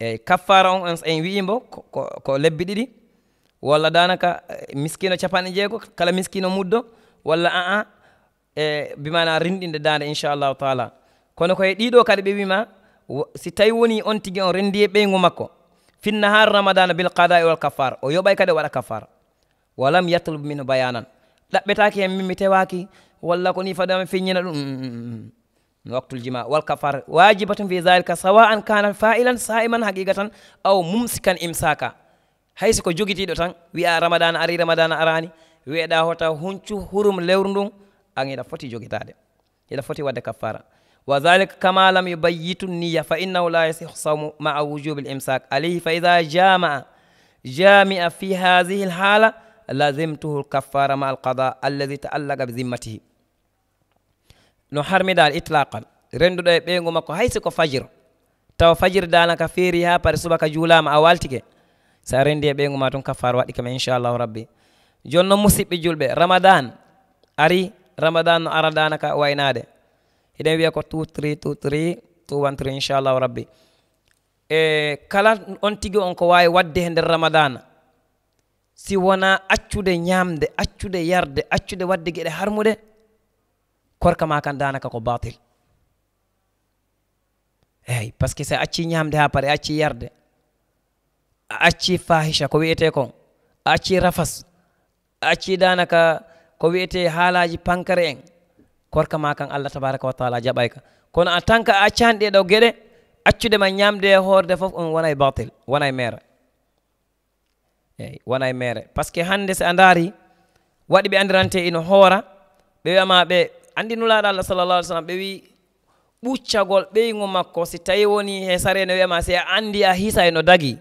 eyi kaffara on en wiimbo ko lebbi ɗiɗi walla danaka eh, miskino capanɗe jeego kala miskino muddo walla aa ah, ah, e bimana rinɗinde dande inchallahu taala kono koye ɗiɗo kadi ɓe wima si tawi woni on tigi on renndi e ɓeygu makko finna nahar ramadana bil qada wal kafar o yoɓay kadi o waɗa kafar walam yatlub min bayanan ɗaɓɓetaki hen min mi tewaki walla ko ni fadama feññina ɗum mm, mm, mm, waktul jima wal kafar wajibatum fi zalika sawa an kana fa'ilan sa'iman haqiqatan aw mumsikan imsaka haysi ko jogitiiɗo tan wiya ramadan ari ramadan arani wiyeɗa hota huncu hurum lewru ndun an eɗa foti jogitade eɗa foti wadde kaffara wa dalika kama lam yubayitu niya fa innahu la yasihu sawmu maa wujubi l imsak alayhi fa ida jamaa jamia fi hadihi l hala lazimtuhu l kaffara maa alqada allahi taallaka bi zimmatihi no harmidal itlaqal renduɗo e ɓeygo makko haysi ko fajire taw fajire danaka feeri ha pare subaka juulama a waltike sa rendi e ɓeygu ma tun kafar waɗi kam inchallahu rabbi joni noon musidɓe julɓe ramadan ari ramadan no aradana ka waynade eɗen wiya ko tu tri tu tri tuwan tri inchallahu rabbi e kala on tigi on ko wawi wadde he nder ramadan si wona accude ñamde accude yarde accude wadde gueɗe harmude korka ma kan danaka ko batil eyi par ce que so acci ñamde ha paari acci yarde acci fahicha ko wiyete kon a acci rafas a acci danaka ko wiyete haalaji pankare en korka ma kan allah tabaraka wa taala jaɓay ka kono en tant que a accani ɗe ɗo gueɗe accude ma ñamde e hoorde foof on wona e batil wona e mere eyyi wona e mere par ce que hande so a daari waɗi ɓe andirante ino hoora ɓe wiyama ɓe andi nulaɗo allah sallallah alih sallam ɓe wi ɓuccagol ɓeygo makko si tawi woni he sare no wiyama si a andi a hiisa eno dagui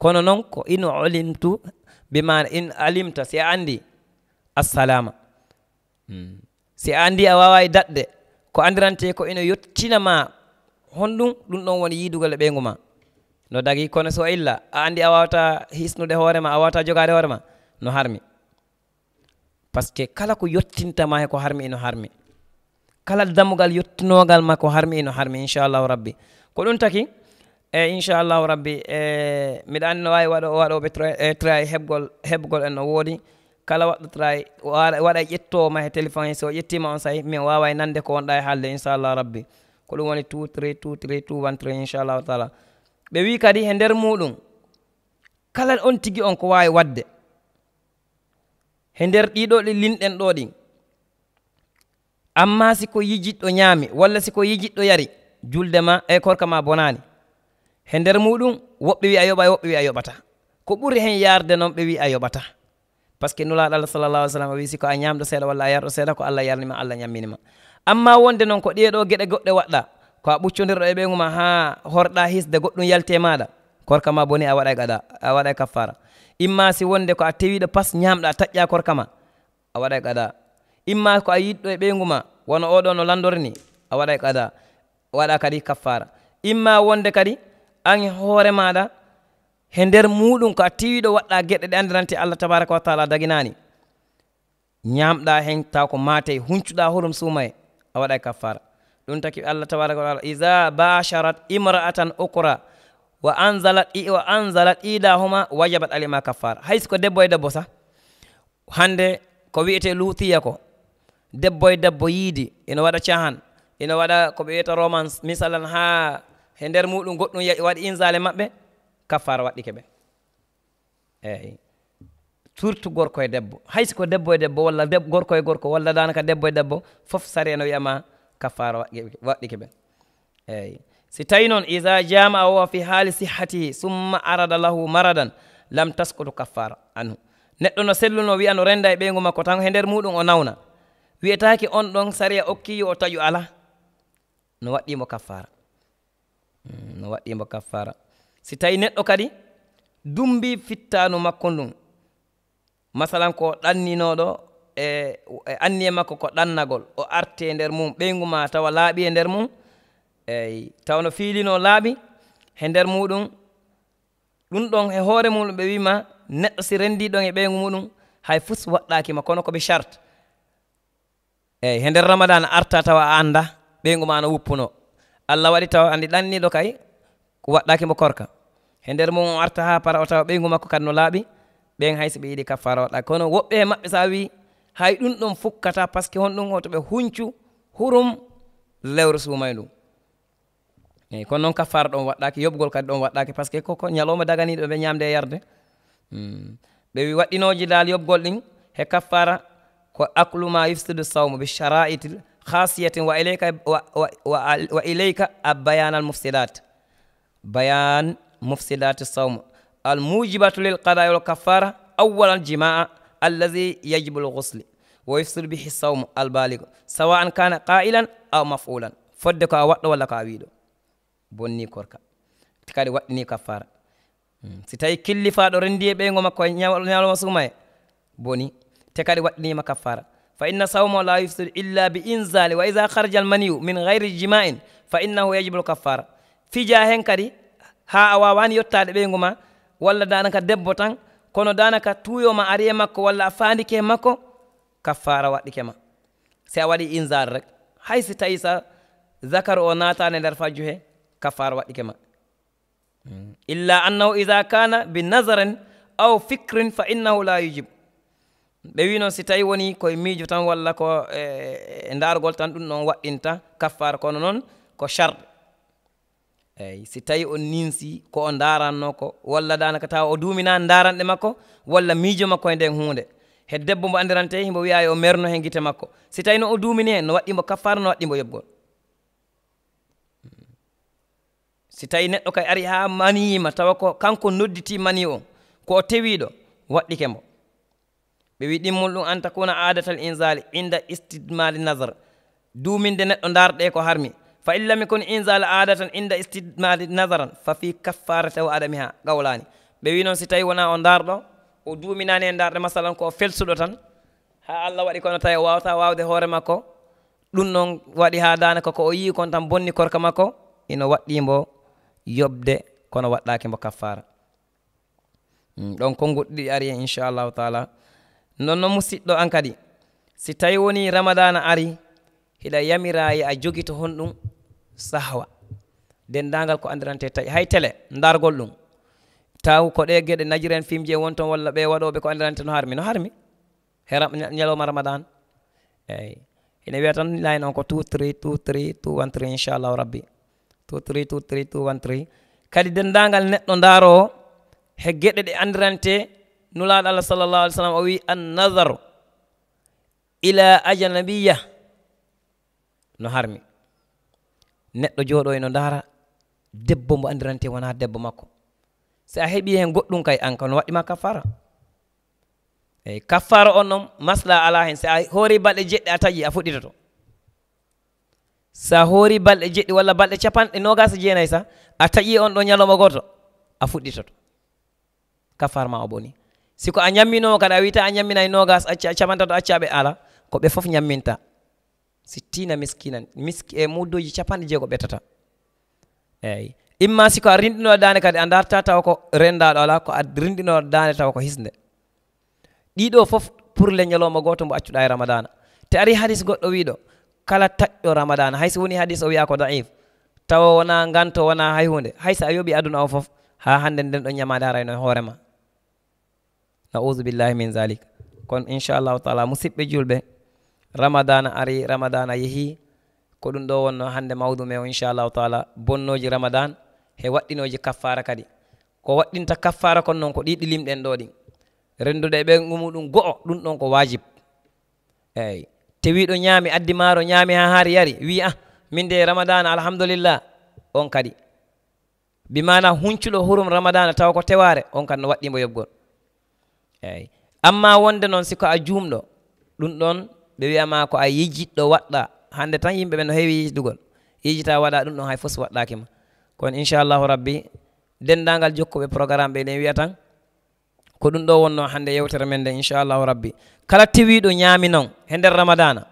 kono noon ko in olimtu bimana in alimta si a andi assalama mm. si a andi a wawawi daɗde ko andirante ko ina yettinama honɗum ɗum ɗon woni yidugol e ɓeygu ma no dagi kono so illa a andi a wawata hisnude hoorema a wawata jogade hoorema no harmi par ce que kala ko yettintama heko harmi ino harmi kala dammugal yettinogal ma ko harmi ino harmi inchallahu rabbi ko ɗum taki eeyi eh, inchallahu rabbi e eh, mbiɗa anndi no waawi waɗo waɗooɓe trai eh, heɓgol heɓgol en no woodi kala waɗɗo trai waɗa ƴettoo ma he téléphone he so o ƴettiima on sahi min waawa nannde ko wonɗaa e haalde inchallahu rabbi ko ɗum woni tout tri tout tri tout wan tri inchallahu taala ɓe wii kadi e ndeer muuɗum kala on tigi on ko waawi waɗde e ndeer ɗiiɗoo ɗi linɗen ɗoo ɗin amma siko yijiɗɗo ñaami walla siko yijiɗɗo yari julde ma eyi korka ma bonaani he nder muɗum woɓɓe wi a yoɓa woɓɓe wi a yoɓata ko ɓuri hen yarde noon ɓe wi a yoɓata par ce que nulaɗo allah sallallah alih sallam o wi siko a ñamɗo seeɗa walla a yarɗo seeɗa ko allah yarnima allah ñamminima amma wonde noon ko ɗeɗo gueɗe goɗɗe waɗɗa ko a ɓuccodirɗo e ɓeyguma ha horɗa hisde goɗɗum yalte maɗa korka ma booni a waɗa gaɗa a waɗa kaffara imma si wonde ko a tewiɗo pas ñamɗa taƴƴa korka ma a waɗa gaɗa imma ko a yiɗɗo e ɓeyguma wono oɗo no landorni a waɗa gaɗa waɗa kadi kaffara imma wonde kadi an hoore maɗa he nder muɗum ko a tiwiɗo waɗɗa geɗɗe ɗe andirante allah tabaraka wa taala daginani ñamɗa hen taw ko mate huncuɗa hoɗum suuma e a waɗay kaffara ɗum taki allah tabaraka wa taala isa basharat imra'atan ukra wa anzalat wa anzalat idahuma wajabat alima kaffara haysiko debbo e debbo sa hande ko wiyete luthiya ko debbo e debbo yiidi ene waɗa cahan ene waɗa koɓe wiyata romance misalan ha e nder muɗum goɗɗum waɗi insale maɓɓe kaffara waɗɗike ɓe eyyi surtout gorko e debbo haysiko debbo e debbo walla deb gorko e gorko walla danaka debbo e debbo foof sari no wiyama kaffara waɗɗike ɓe eyyi si tawi noon isa jama awowa fi haali sihatihi summa arada lahu maradan lam taskutu kaffara anu neɗɗo no selluno wiya no renda e ɓeygu makko tan e nder muɗum o nawna wiyetaki on ɗon sari a okkiyo o taƴu ala no waɗɗimo kaffara Mm, no waɗimo kaffara si tawi neɗɗo kadi dumbi fittanu makko ndun masalan ko ɗanninoɗo e e anni e makko ko ɗannagol o arte nder mum ɓeyguma tawa laaɓi e nder mum eyi tawa no fiilino laaɓi e nder muɗum ɗum ɗon e hoore muɗum ɓe wima neɗɗo si rendi ɗon e ɓeygu muɗum hay fus waɗɗakima kono koɓe charte eyi e nder ramadan arta tawa a anda ɓeygu ma no wuppuno allah waɗi tawa andi ɗanniɗo kay waɗɗaki mo korka e nder mum arta ha para o tawa ɓeygu makko kadi no laaɓi ɓen haysi ɓe yiiɗi kaffara waɗɗaki kono woɓɓe e maɓɓe sa wi hay ɗum ɗon fukkata par ce que honɗum o to ɓe huncu hurum lewru suumay ndu eyi kono noon kaffara ɗon waɗɗaki yoɓgol kadi ɗon waɗɗaki par ce que koko ñalowma daganiɗo ɓe ñamde e yarde hmm. ɓe wi waɗɗinoji daal yoɓgol ɗin he kaffara ko aclu ma ufsidu sawmo bi charaitil khasiyatin wa ilayka wa, wa, wa, wa ilayka a bayan al mufsidat bayan mufsidati sawm al mujibatu lil qada wal kafara awwal al jimaa allazi yajibu al ghusli wa yufsilu bihi sawm al baligo sawa an kana qailan aw mafulan fodde ko a waɗɗo walla ko a wiɗo bonni korka ti kadi waɗɗini kafara hmm. si tawi killifaɗo rendi e ɓeygo makko e ñawlo ma sumae boni te kadi waɗɗinima kafara fa inna sawmo la yufsid illa bi inzali wa ida kharja almaniyu min gayri jimain fa innahu yajibul kaffara fija hen kadi ha a wawani yettade ɓeygu ma walla danaka debbo tan kono danaka tuyoma ari e makko walla a fandike makko kaffara waɗɗike ma si a waɗi inzal rek haysi tawi sa zakaru o natane nder fajju he kaffara waɗɗike ma mm. illa annahu ida kana bi nazarin aw fikrin fa innahu la yujibe ɓe wi noon si tawi woni koye miijo tan walla ko e, e ndaargol tan ɗum ɗon waɗɗinta kaffare kono noon ko charɗe eyi si tawi on ninsi ko o ndaranno ko walla danaka tawa o duminani daranɗe makko walla miijo makko e nden hunde he debbo mbo andirante himbo wiya o merno hen guite makko si tawi noon o duumini hen no waɗɗimbo kaffare no waɗɗimbo yoɓgol hmm. si tawi neɗɗo kay ari ha maniyima tawa ko kanko nodditi mani o ko o tewiɗo waɗɗike mbo ɓe wi ɗimmol ɗum anta kuna adatal insali inda istidmali nasar duminde neɗɗo darɗe ko harmi fa illami kon insal adatan inda istidmali nasaran fa fi kaffara tawa adami ha gawlani ɓe wi noon si tawi wona o darɗo o duminani e darɗe masalan ko felsuɗo tan ha allah waɗi kono tawi o wawata wawde hoore makko ɗum noon waɗi ha dana koko o yii kon tan bonni korka makko ino waɗɗimbo yoɓde kono waɗɗaki mbo kaffara hmm, ɗon kon goɗɗiɗi ari e inchallahu taala non noon musidɗo an kadi si tawi woni ramadana ari hiɗa yamira e a jogito hon ɗum sahwa dendagal ko andirante tawi hay télé dargol ɗum taw ko ɗe gueɗe najiren fim je won ton walla ɓe waɗoɓe ko andirante no harmi no harmi hera ñalawma ramadan eyyi ene wiya tan lay noon ko 23 23 213 inchallahu rabbi 23 23 213 kadi dendagal neɗɗo daaro he gueɗe ɗe andirante nulaaɗo allah sallallahu alih sallam o wii annadaru ila ajanabiya no harmi neɗɗo jooɗo eno ndaara debbo mo andirante wonaa debbo makko si a heɓii heen goɗɗum kay an kano waɗima kaffara eeyi kaffara on noon masla alaa heen si a hoori balɗe jeɗɗi a taƴi a fuɗitoto so a hoori balɗe jeɗɗi walla balɗe capanɗe nogasa e jeenayi sa a taƴii on ɗo ñalowma gooto a fuɗɗitoto kaffar ma o bonii siko a ñamminoo kadi a wiyta e a ñamminay nogas acca a capanta to accaɓe ala ko ɓe fof ñamminta sittina miskina mis e muddoji capanɗe jeego ɓetata eyi imma siko a rinɗinoɗo dane kadi a darta taw ko rendaɗo ala ko a rinɗinoɗo dane taw ko hisde ɗiɗo fof pour le ñalowma goto mbo accuɗa e ramadana te ari haadis goɗɗo wiɗo kala taƴƴo ramadana hayso woni haadis o wiya ko daif taw wona ganto wona hay hunde hayso a yooɓi aduna o fof ha hande nden ɗo ñamade arayno e hoorema naousu billahi min zalik kono inchallahu taala musidɓe julɓe ramadana ari ramadan a yeehi ko ɗum ɗo wonno hannde mawdou me o inchallahu taala bonnoji ramadan he waɗɗinoji kaffara kadi ko waɗɗinta kaffara kon noon ko ɗi ɗilimɗen ɗo ɗin rendude e ɓen gumuɗum go'o ɗum ɗon ko wajib eyyi tewiɗo ñaami addi maaro ñaami ha haari yari wi a ah, min de ramadan alhamdulillah on kadi bimana hunculo hurum ramadan taw ko teware on kadi no waɗɗimo yoɓgol eyyi amma wonde noon siko a juumɗo ɗum ɗon ɓe wiyama ko a yejjiɗɗo waɗɗa hande tan yimɓe ɓe no heewi yejdugol yejjita waɗa ɗum ɗon hay fof waɗɗakima kono inchallahu rabbi dendagal jokkuɓe programme ɓe ɗen wiya tan ko ɗum ɗo wonno hande yewtere men nde inchallahu rabbi kala tewiɗo ñaami noon e nder ramadana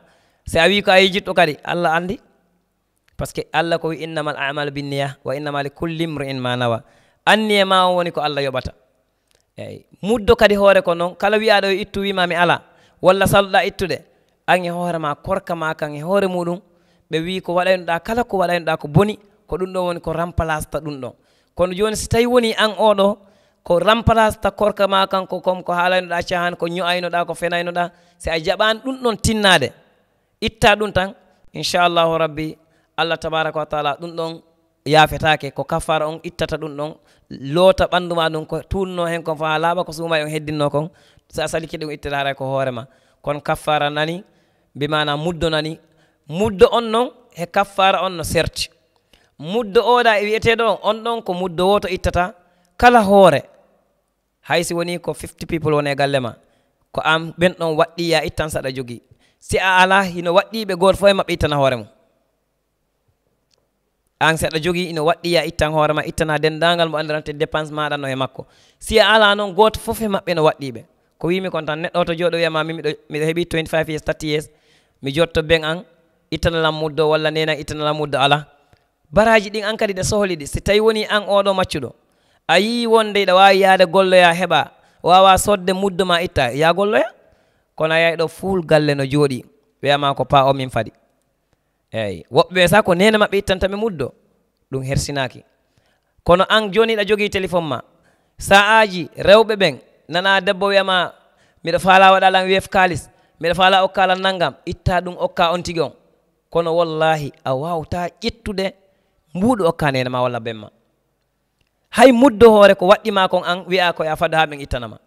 si a wi ko a yejiɗɗo kadi allah andi par ce que allah ko wi innama al amal binniya wa innama li culli imri in ma nawa anniye ma o woni ko allah yoɓata eyyi muddo kadi hoore ko noon kala wiyaɗo ittu wimami ala walla saluɗa ittude an e hoorema korka ma kan e hoore muɗum ɓe wi ko waɗanoɗa kala ko waɗanoɗa ko boni ko ɗum ɗon woni ko remplace ta ɗum ɗon kono joni so tawi woni an oɗo ko remplace ta korka ma kan ko comme ko haalanoɗa cahan ko ño'aynoɗa ko fenaynoɗa si a jaɓani ɗum ɗon tinnade itta ɗum tan inchallahu rabbi allah tabaraka wa taala ɗum ɗon yaafetaake ko kafara on ittata ɗum ɗon loota ɓanndu ma ɗum ko tuunno heen kon faa laaɓa ko suuma on heddinno kon so a salike ɗum ittata ara ko hoore ma kono kaffara nani mbi mana muddo nani muddo on noon e kaffara on no serti muddo ooɗa e wiyeteeɗo on on ɗon ko muddo wo to ittata kala hoore hay si woni ko 50 people woni e galle ma ko am ɓen ɗon waɗɗi ya ittan saɗa jogii si a ala hino waɗɗiɓe gooto fof e maɓɓe ittana hoore mum an seɗa jogi ino waɗɗiya ittan hoore ma ittana denndaangal mo anndirante dépense maɗa no e makko si a ala noon gooto fof e maɓɓe no waɗɗiɓe ko wimi kon tan neɗɗo to jooɗo wiyama mi ya miɗo hebi heeɓi 25 years 30 years mi jotto ben an ittanalam muddo walla nena ittanalam muddo ala baraji ɗin an kadi ɗe sohli ɗi si tawi woni an oɗo maccuɗo a yii wonde ɗa wawi yaade golloya heɓa wawa sodde muddo ma itta ya golloya kono a yeyɗo ya fuul galle no jooɗi wiyama ko pa o min fadi eyyi woɓɓe sa ko nena maɓɓe ittanta ɓe muddo ɗum hersinaki kono an joni ɗa jogui téléphone ma sa aji rewɓe ɓen nana debbo wiyama mbiɗa faala waɗalam wef kalis mbiɗa faala okkala naggam itta ɗum okka on tigui on kono wallahi a wawta ƴettude mbuɗo okka nenama walla benma hay muddo hoore ko waɗɗima kon an wiya koya fadu ha ɓen ittanama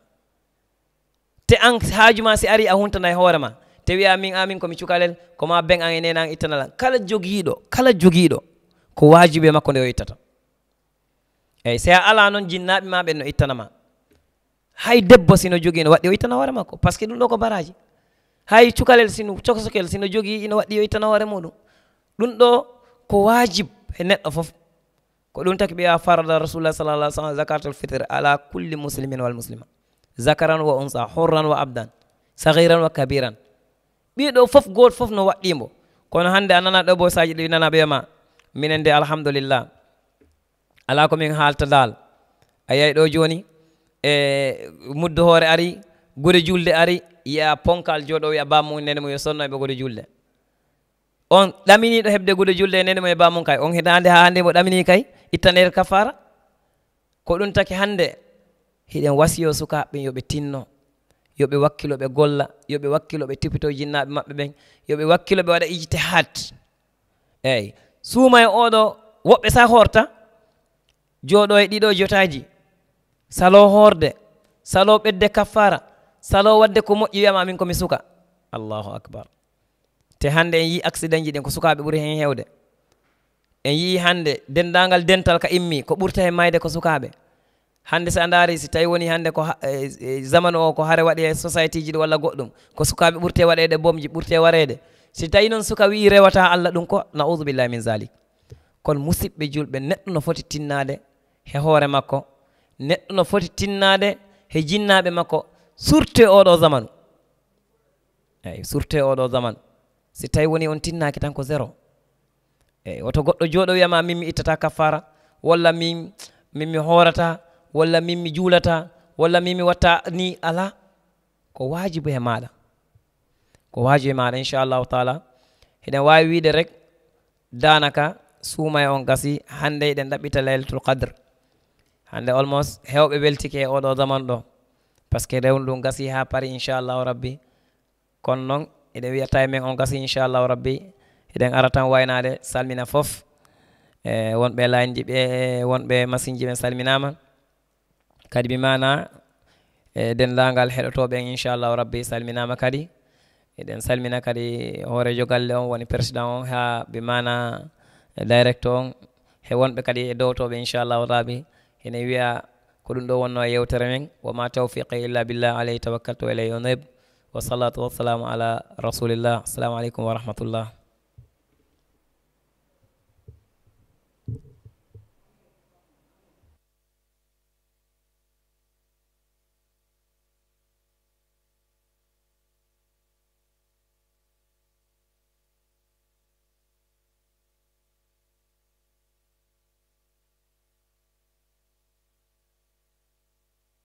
te an hajuma si ari a huntana e hoorema tawi amin amin komi cukalel koma ben an e nenan ittanala kala jogiiɗo kala jogiiɗo ko wajibe makko nde o ittata eyi si a ala noon jinnaɓe ma ɓen no ittanama hay debbo sino jogi no waɗɗi o ittana hoore makko par ce que ɗum ɗo ko baraji hay cukalel sino cokosokel sino jogi ino waɗɗi o ittana hoore muɗum ɗum ɗo ko wajib e neɗɗo foof ko ɗum taki ɓiya farada rasulullah salalah sa zakatul fitre ala kulli muslimin wal muslima zakaran wa unsa horran wa abdan sahiran wa kabiran ɓiɗo foof goto foof no waɗɗimo kono hande a nana ɗo bo saji ɗi nana ɓema minen de alhamdulillah ala komin haaltadal a yeyi ɗo joni e muddo hoore ari gure julde ari yiya ponkal jooɗo wiya bamum nene mum yo sonnoyɓe gude julde on ɗaminiɗo heɓde gude julde e nene mum e bamum kay on hitande ha hande mo ɗamini kay ittanede kafara ko ɗum taki hande hiɗen wasiyo sukaɓe yoɓe tinno yoɓe wakkilo ɓe golla yoɓe wakkilo ɓe tipito jinnaɓe maɓɓe ɓen yoɓe wakkilo ɓe waɗa ijite hat eyyi suuma e oɗo woɓɓe sa horta jooɗo e ɗiɗo jotaji salo horde salo ɓedde kaffara salo wadde ko moƴƴi wiyama min komi suka allahu acbar te hande en yii accident ji ɗen ko sukaɓe ɓuuri hen hewde en yii hande dendagal dental ka immi ko ɓurta hen mayde ko sukaɓe hande so a daari si tawi woni hande ko e, e, zaman o ko haare waɗi e société ji ɗi walla goɗɗum ko sukaɓe ɓurte waɗede bomji ɓurte warede si tawi noon suka wi rewata allah ɗum ko naudoubillahi min zalik kono musibɓe julɓe neɗɗo no foti tinnade he hoore makko neɗɗo no foti tinnade he jinnaɓe makko surte oɗo zamanu eyyi surte oɗo zamanu si tawi woni on tinnaki tan ko zéro eyyi woto goɗɗo jooɗo wiyama min mi ittata kaffara walla min min mi hoorata walla min mi juulata walla min mi watta ni ala ko wajibu e maɗa ko wajibu e maɗa inchallahu taala heɗen wawi wiide rek danaka suuma e on gasi hande eɗen ɗaɓɓita laylatul qadre hande almost hewɓe weltike e oɗo zaman ɗo par ce que rewnu ɗum gasi ha paari inchallahu rabbi kono noon eɗen wiyata e men on gasi inchallahu rabbi eɗen ara tan waynade salmina foof e wonɓe layndiɓe e wonɓe masine ji ɓe salminama kadi mi mana e dendagal heɗotoɓen inchallahu rabbi salminama kadi eɗen salmina kadi hoorejo galle on woni président on ha ɓe mana direct on he wonɓe kadi e dowtoɓe inchallahu rabi ene wiya ko ɗum ɗo wonno e yewtere men woma tawfiqe illa billah alayhi tawakkaltu alayhi onaib wa salatu wassalamu ala rasulillah assalamu aleykum wa rahmatullah